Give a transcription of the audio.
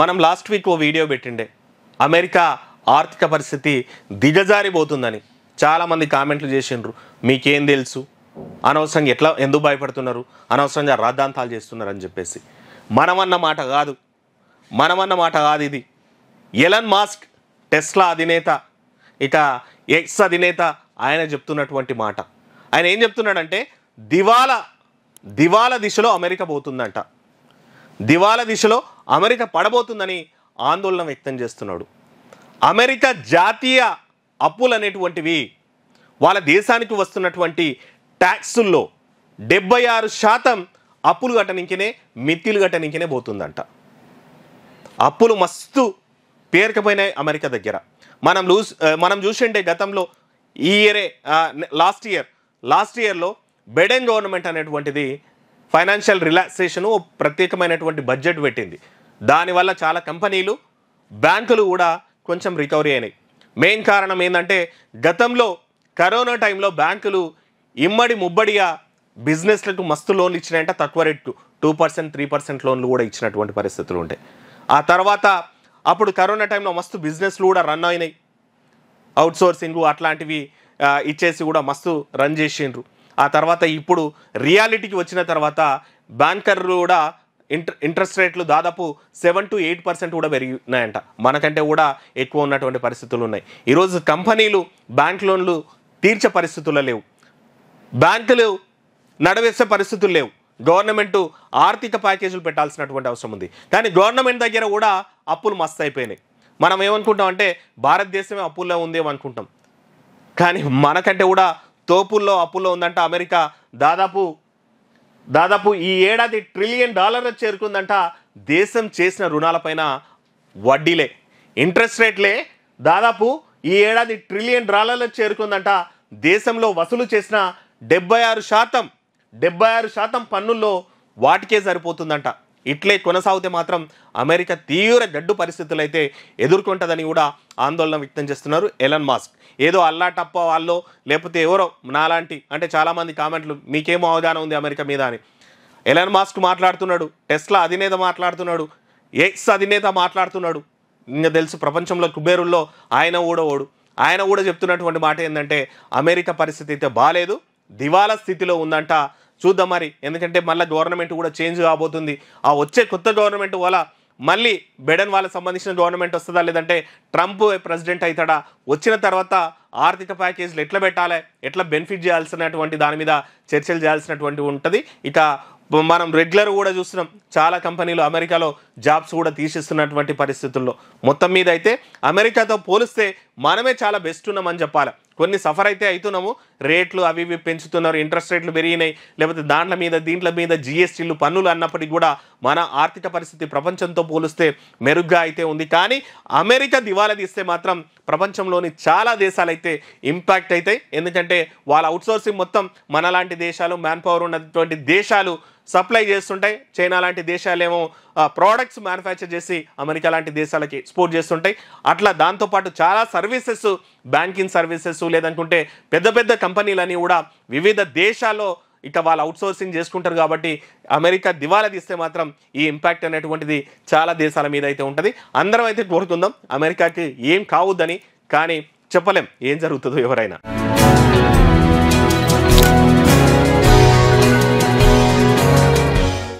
మనం last week ఓ video పెట్టిండే అమెరికా ఆర్థిక పరిస్థితి దిగజారిపోతుందని చాలామంది కామెంట్లు చేసిండ్రు మీకేం తెలుసు అనవసరంగా ఎట్లా ఎందుకు భయపడుతున్నారు అనవసరంగా రాద్ధాంతాలు చేస్తున్నారు అని చెప్పేసి మనమన్న మాట కాదు మనమన్న మాట కాదు ఇది ఎలన్ మాస్క్ టెస్లా అధినేత ఇక ఎక్స్ అధినేత ఆయన చెప్తున్నటువంటి మాట ఆయన ఏం చెప్తున్నాడంటే దివాలా దివాలా దిశలో అమెరికా పోతుందంట దివాల దిశలో అమెరికా పడబోతుందని ఆందోళన వ్యక్తం చేస్తున్నాడు అమెరికా జాతీయ అప్పులు అనేటువంటివి వాళ్ళ దేశానికి వస్తున్నటువంటి ట్యాక్సుల్లో డెబ్బై ఆరు శాతం అప్పులు కట్టనింకినే మిత్తిలు కట్టనింకినే పోతుందంట అప్పులు మస్తు పేరుకపోయినాయి అమెరికా దగ్గర మనం లూస్ మనం చూసిండే గతంలో ఈ ఇయరే లాస్ట్ ఇయర్ లాస్ట్ ఇయర్లో బెడెన్ గవర్నమెంట్ అనేటువంటిది ఫైనాన్షియల్ రిలాక్సేషన్ ఓ ప్రత్యేకమైనటువంటి బడ్జెట్ పెట్టింది దానివల్ల చాలా కంపెనీలు బ్యాంకులు కూడా కొంచెం రికవరీ అయినాయి మెయిన్ కారణం ఏంటంటే గతంలో కరోనా టైంలో బ్యాంకులు ఇమ్మడి ముబ్బడిగా బిజినెస్లకు మస్తు లోన్లు ఇచ్చినాయంటే తక్కువ rate two percent three percent లోన్లు కూడా ఇచ్చినటువంటి పరిస్థితులు ఉంటాయి ఆ తర్వాత అప్పుడు కరోనా టైంలో మస్తు బిజినెస్లు కూడా రన్ అయినాయి అవుట్సోర్సింగ్ అట్లాంటివి ఇచ్చేసి కూడా మస్తు రన్ చేసిండ్రు ఆ తర్వాత ఇప్పుడు రియాలిటీకి వచ్చిన తర్వాత బ్యాంకర్లు కూడా ఇంట్ర ఇంట్రెస్ట్ రేట్లు దాదాపు సెవెన్ టు ఎయిట్ పర్సెంట్ కూడా పెరిగినాయంట మనకంటే కూడా ఎక్కువ ఉన్నటువంటి పరిస్థితులు ఉన్నాయి ఈరోజు కంపెనీలు బ్యాంక్ లోన్లు తీర్చే పరిస్థితులు లేవు బ్యాంకులు నడవేసే పరిస్థితులు లేవు గవర్నమెంట్ ఆర్థిక ప్యాకేజీలు పెట్టాల్సినటువంటి అవసరం ఉంది కానీ గవర్నమెంట్ దగ్గర కూడా అప్పులు మస్తు అయిపోయినాయి మనం ఏమనుకుంటాం అంటే భారతదేశమే అప్పుల్లో ఉందేమనుకుంటాం అనుకుంటాం కానీ మనకంటే కూడా తోపుల్లో అప్పుల్లో ఉందంట అమెరికా దాదాపు దాదాపు ఈ ఏడాది ట్రిలియన్ డాలర్లు చేరుకుందంట దేశం చేసిన రుణాలపైన వడ్డీలే ఇంట్రెస్ట్ రేట్లే దాదాపు ఈ ఏడాది ట్రిలియన్ డాలర్లు చేరుకుందంట దేశంలో వసూలు చేసిన డెబ్బై ఆరు శాతం డెబ్బై ఆరు శాతం పన్నుల్లో వాటికే సరిపోతుందంట ఇట్లే కొనసాగితే మాత్రం అమెరికా తీవ్ర గడ్డు పరిస్థితులు అయితే ఎదుర్కొంటుందని కూడా ఆందోళన వ్యక్తం చేస్తున్నారు ఎలన్ మాస్క్ ఏదో అల్లా టప్ప వాళ్ళు లేకపోతే ఎవరో నాలాంటి అంటే చాలామంది కామెంట్లు మీకేం అవగాహన ఉంది అమెరికా మీద అని ఎలన్ మాస్క్ మాట్లాడుతున్నాడు టెస్లా అధినేత మాట్లాడుతున్నాడు ఎక్స్ అధినేత మాట్లాడుతున్నాడు ఇంకా తెలుసు ప్రపంచంలో కుబేరుల్లో ఆయన కూడా ఓడు ఆయన కూడా చెప్తున్నటువంటి మాట ఏంటంటే అమెరికా పరిస్థితి అయితే బాగాలేదు దివాలా స్థితిలో ఉందంట చూద్దాం మరి ఎందుకంటే మళ్ళీ గవర్నమెంట్ కూడా చేంజ్ కాబోతుంది ఆ వచ్చే కొత్త గవర్నమెంట్ వల్ల మళ్ళీ బెడన్ వాళ్ళకి సంబంధించిన గవర్నమెంట్ వస్తుందా లేదంటే ట్రంప్ ప్రెసిడెంట్ అవుతాడా వచ్చిన తర్వాత ఆర్థిక ప్యాకేజీలు ఎట్లా పెట్టాలి ఎట్లా బెనిఫిట్ చేయాల్సినటువంటి దాని మీద చర్చలు చేయాల్సినటువంటి ఉంటుంది ఇక మనం రెగ్యులర్ కూడా చూస్తున్నాం చాలా కంపెనీలు అమెరికాలో జాబ్స్ కూడా తీసిస్తున్నటువంటి పరిస్థితుల్లో మొత్తం మీద అయితే అమెరికాతో పోలిస్తే మనమే చాలా బెస్ట్ ఉన్నామని చెప్పాలి కొన్ని సఫర్ అయితే అవుతున్నాము రేట్లు అవి ఇవి పెంచుతున్నారు ఇంట్రెస్ట్ రేట్లు పెరిగినాయి లేకపోతే దాంట్ల మీద దీంట్ల మీద జిఎస్టీలు పన్నులు అన్నప్పటికీ కూడా మన ఆర్థిక పరిస్థితి ప్రపంచంతో పోలిస్తే మెరుగ్గా అయితే ఉంది కానీ అమెరికా దివాలా తీస్తే మాత్రం ప్రపంచంలోని చాలా దేశాలైతే ఇంపాక్ట్ అవుతాయి ఎందుకంటే వాళ్ళ అవుట్సోర్సింగ్ మొత్తం మనలాంటి దేశాలు మ్యాన్ పవర్ ఉన్నటువంటి దేశాలు సప్లై చేస్తుంటాయి చైనా లాంటి దేశాలేమో ప్రోడక్ట్స్ మ్యానుఫ్యాక్చర్ చేసి అమెరికా లాంటి దేశాలకి ఎక్స్పోర్ట్ చేస్తుంటాయి అట్లా దాంతోపాటు చాలా సర్వీసెస్ బ్యాంకింగ్ సర్వీసెస్ లేదనుకుంటే పెద్ద పెద్ద కంపెనీలని కూడా వివిధ దేశాల్లో ఇక వాళ్ళు అవుట్సోర్సింగ్ చేసుకుంటారు కాబట్టి అమెరికా దివాలా తీస్తే మాత్రం ఈ ఇంపాక్ట్ అనేటువంటిది చాలా దేశాల మీద అయితే ఉంటుంది అందరం అయితే కోరుకుందాం అమెరికాకి ఏం కావద్దని కానీ చెప్పలేం ఏం జరుగుతుందో ఎవరైనా